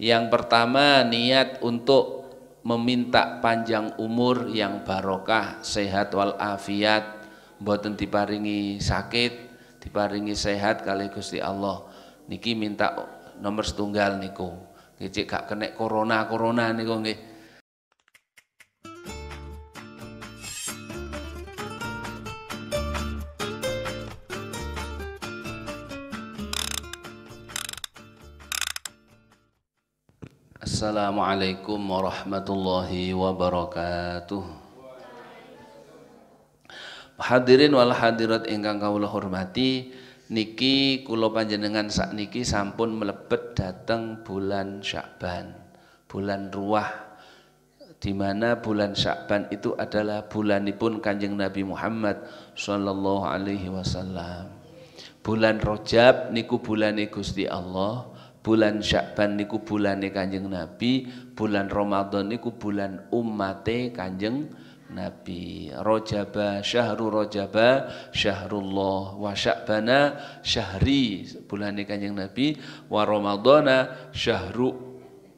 Yang pertama niat untuk meminta panjang umur yang barokah, sehat wal afiat, boten diparingi sakit, diparingi sehat kali Gusti Allah. Niki minta nomor setunggal niku. Ngecek gak kena corona-corona niku nggih. Assalamualaikum warahmatullahi wabarakatuh. Hadirin wal hadirat ingkang kawula hormati, niki kula panjenengan sak niki sampun mlebet dateng bulan Syakban, bulan ruah di mana bulan Syakban itu adalah bulanipun Kanjeng Nabi Muhammad sallallahu alaihi wasallam. Bulan Rojab niku bulan Gusti Allah bulan Syakban niku bulane Kanjeng Nabi, bulan Ramadan niku bulan umate Kanjeng Nabi. Rojaba syahrul rojaba syahrullah wa Syakbana syahri bulane Kanjeng Nabi wa Ramadana syahru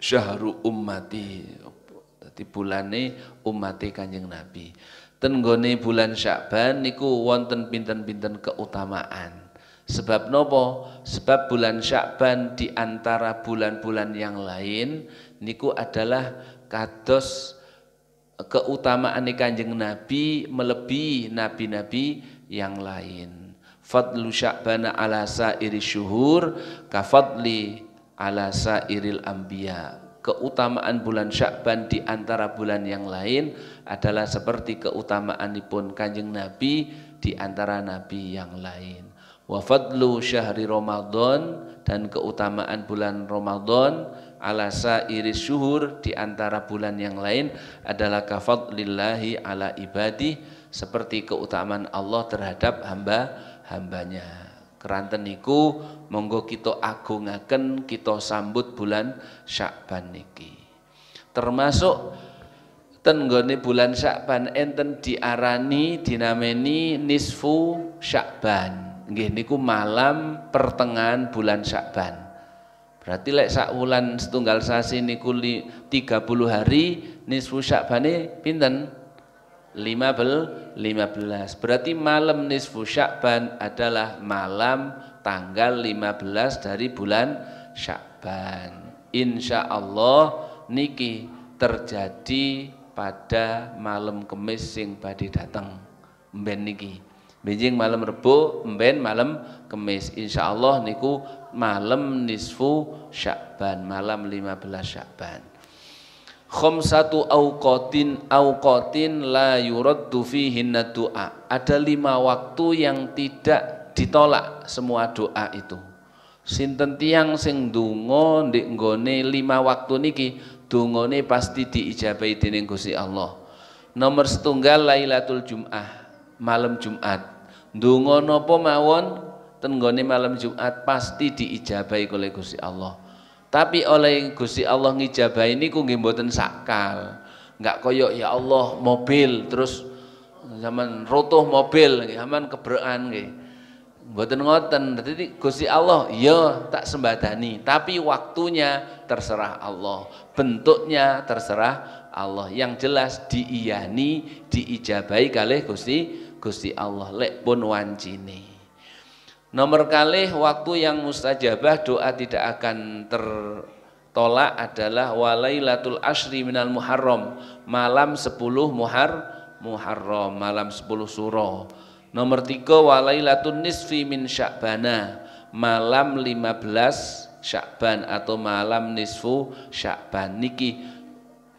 syahru ummati. Dadi bulane umate Kanjeng Nabi. Tenggone bulan Syakban niku wonten pinten-pinten keutamaan. Sebab nopo? Sebab bulan Syakban di antara bulan-bulan yang lain niku adalah kados keutamaan Kanjeng Nabi melebihi nabi-nabi yang lain. Fadlu Syakban ala sairi syuhur kafadli ala sairil anbiya. Keutamaan bulan Syakban di antara bulan yang lain adalah seperti keutamaan pun Kanjeng Nabi di antara nabi yang lain wa fadlu syahri Ramadan dan keutamaan bulan Ramadan ala sairi syuhur di antara bulan yang lain adalah kafadlillahi ala ibadi seperti keutamaan Allah terhadap hamba-hambanya keranten niku monggo kita agungaken kita sambut bulan sya'ban niki termasuk tenggone bulan Syakban enten diarani dinameni nisfu Syakban nggih niku malam pertengahan bulan Syakban. Berarti lek wulan setunggal sasi niku 30 hari nisfu Syakbane pinten? 15 Berarti malam nisfu Syakban adalah malam tanggal 15 dari bulan Syakban. Insya Allah niki terjadi pada malam kemis sing badhe dateng. Mben Bijing malam Rebo, Mben malam Kemis. Insya Allah niku malam nisfu Syakban, malam 15 Syakban. Khomsatu awqatin awqatin la yuraddu fihinna du'a. Ada lima waktu yang tidak ditolak semua doa itu. Sinten tiang sing dungo di nggone lima waktu niki dungone pasti diijabai dening Gusti Allah. Nomor setunggal Lailatul Jum'ah, malam Jumat Dungo nopo mawon tenggoni malam Jumat pasti diijabai oleh Gusti Allah. Tapi oleh Gusti Allah ngijabai ini ku mboten sakal. Enggak koyok ya Allah mobil terus zaman rotoh mobil zaman keberan nggih. Mboten ngoten. Dadi Gusti Allah ya tak sembadani, tapi waktunya terserah Allah. Bentuknya terserah Allah. Yang jelas diiyani, diijabai kalih Gusti Gusti Allah lek pun wancine nomor kali waktu yang mustajabah doa tidak akan tertolak adalah walailatul asri minal muharram malam 10 muhar muharram malam 10 suro nomor tiga walailatul nisfi min sya'bana malam 15 sya'ban atau malam nisfu sya'ban niki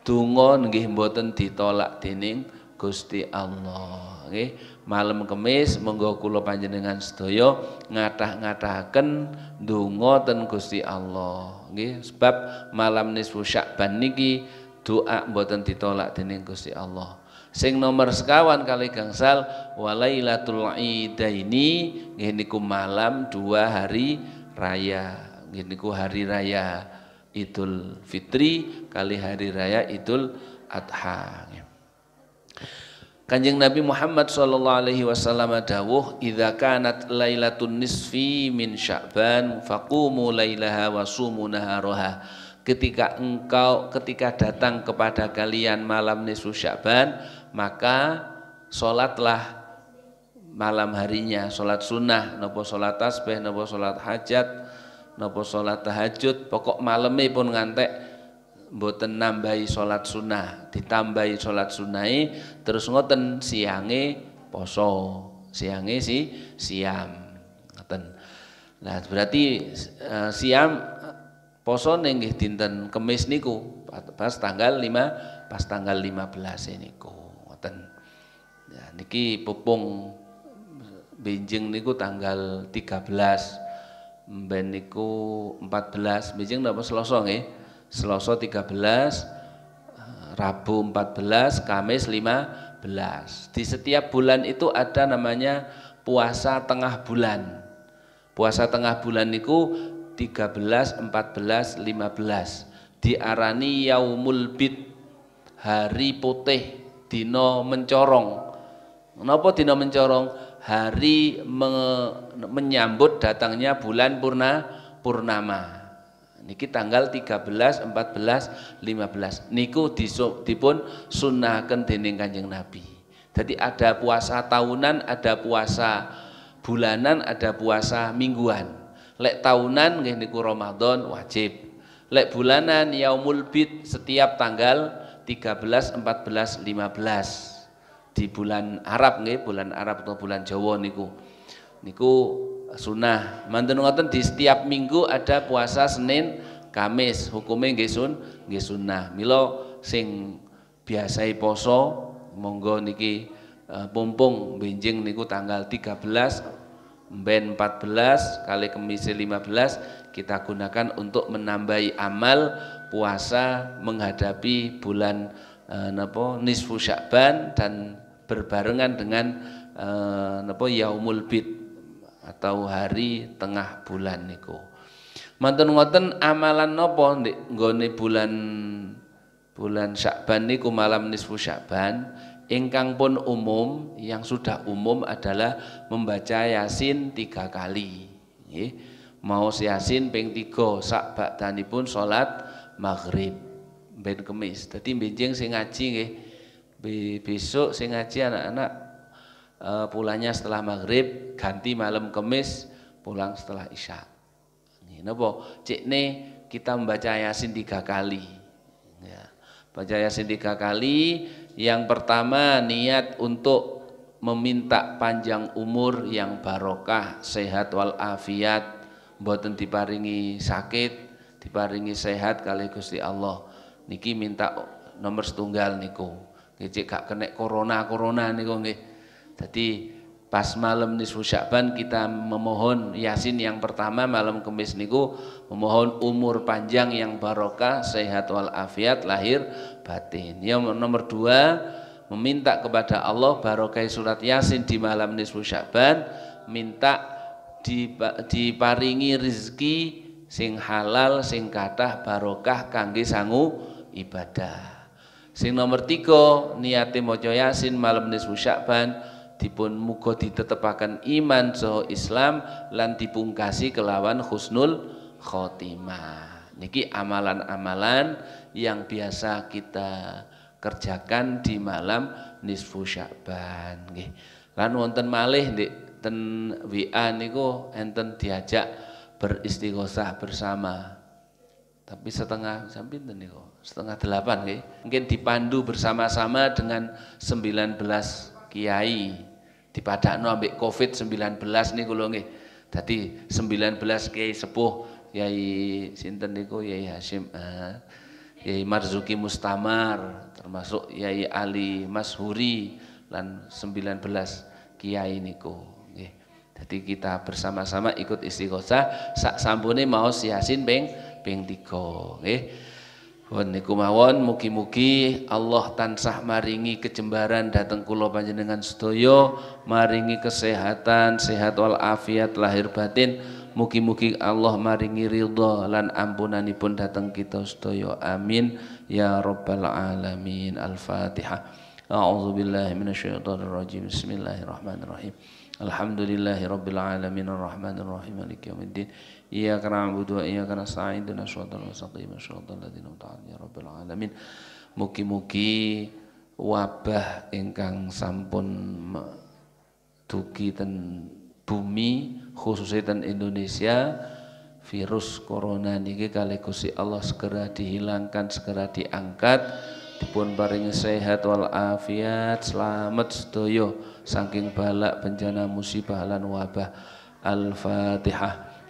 dungo nggih mboten ditolak dening Gusti Allah nggih okay? malam kemis monggo kula panjenengan sedaya ngatah-ngatahaken donga ten Gusti Allah nggih sebab malam nisfu Sya'ban niki doa mboten ditolak dening Gusti Allah sing nomor sekawan kali gangsal walailatul idaini nggih niku malam dua hari raya nggih niku hari raya Idul Fitri kali hari raya Idul Adha nggih Kanjeng Nabi Muhammad sallallahu alaihi wasallam dawuh idza kanat lailatul nisfi min sya'ban faqumu lailaha wa sumu naharaha ketika engkau ketika datang kepada kalian malam nisfu sya'ban maka salatlah malam harinya salat sunnah napa salat tasbih napa salat hajat napa salat tahajud pokok malamnya pun ngantek boten nambahi sholat sunnah ditambahi sholat sunnah terus ngoten siange poso siange si siam ngoten nah berarti eh, siam poso nenggih dinten kemis niku pas tanggal lima, pas tanggal lima 15 e niku ngoten ya niki pupung Benjing niku tanggal tiga 13 ben niku 14 Benjing napa selosong nggih Selasa 13, eh, Rabu 14, Kamis 15. Di setiap bulan itu ada namanya puasa tengah bulan. Puasa tengah bulan itu 13, 14, 15 diarani yaumul bid hari putih dino mencorong kenapa dino mencorong hari me, menyambut datangnya bulan purna purnama Niki tanggal 13, 14, 15. Niku dipun sunnahkan dening Kanjeng Nabi. Jadi ada puasa tahunan, ada puasa bulanan, ada puasa mingguan. Lek tahunan nggih niku Ramadan wajib. Lek bulanan yaumul bid setiap tanggal 13, 14, 15 di bulan Arab nggih, bulan Arab atau bulan Jawa niku. Niku sunnah manten ngoten di setiap minggu ada puasa Senin Kamis hukumnya nggih sun nggih sunnah milo sing biasai poso monggo niki uh, eh, pumpung benjing niku tanggal 13 ben 14 kali kemis 15 kita gunakan untuk menambahi amal puasa menghadapi bulan e, eh, napa nisfu sya'ban dan berbarengan dengan e, eh, napa yaumul bid atau hari tengah bulan niku. Mantun ngoten amalan nopo nggone bulan bulan Syakban niku malam nisfu Syakban ingkang pun umum yang sudah umum adalah membaca Yasin tiga kali. Nggih. Mau Yasin ping tiga sak pun salat maghrib ben kemis. Dadi benjing sing ngaji Besok sing ngaji anak-anak Eh, pulangnya setelah maghrib ganti malam kemis pulang setelah isya nopo ne kita membaca yasin tiga kali ya. baca yasin tiga kali yang pertama niat untuk meminta panjang umur yang barokah sehat wal afiat boten diparingi sakit diparingi sehat kali Gusti Allah niki minta nomor setunggal niku nggih gak kena corona corona niku nggih jadi pas malam nisfu Sya'ban kita memohon Yasin yang pertama malam kemis niku memohon umur panjang yang barokah, sehat wal afiat, lahir batin. Yang nomor dua meminta kepada Allah barokah surat Yasin di malam nisfu Sya'ban, minta diparingi rizki sing halal sing kathah barokah kangge sangu ibadah. Sing nomor tiga niati mojo Yasin malam nisfu Sya'ban dipun muga ditetepaken iman so Islam lan dipungkasi kelawan husnul khotimah. Niki amalan-amalan yang biasa kita kerjakan di malam nisfu Sya'ban nggih. Lan wonten malih ndik ten WA niku enten diajak beristighosah bersama. Tapi setengah jam pinten niku? Setengah delapan nggih. Mungkin dipandu bersama-sama dengan 19 kiai di dipadakno ambek Covid-19 niku lho nggih. Dadi 19 kiai sepuh kiai sinten niku Yai Hasyim ah. Eh, kiai Marzuki Mustamar termasuk kiai Ali Mashuri lan 19 kiai niku nggih. Dadi kita bersama-sama ikut istighosah sak sambune mau siasin beng beng 3 nggih mawon, mugi-mugi Allah tansah maringi kejembaran dateng kula panjenengan sedaya, maringi kesehatan, sehat wal afiat lahir batin. Mugi-mugi Allah maringi ridha lan ampunanipun dateng kita sedaya. Amin ya rabbal alamin. Al-Fatihah. A'udzu billahi minasyaitonir rajim. Bismillahirrahmanirrahim. Alhamdulillahi rabbil alamin arrahmanirrahim maliki yaumiddin. إياك نعبد وإياك نستعين اهدنا dan المستقيم صراط الذين أنعمت عليهم ya رب alamin. mugi-mugi wabah ingkang sampun dugi ten bumi khususnya ten Indonesia virus corona niki kali kusi Allah segera dihilangkan segera diangkat dipun paringi sehat wal afiat selamat sedoyo saking balak bencana musibah lan wabah al-fatihah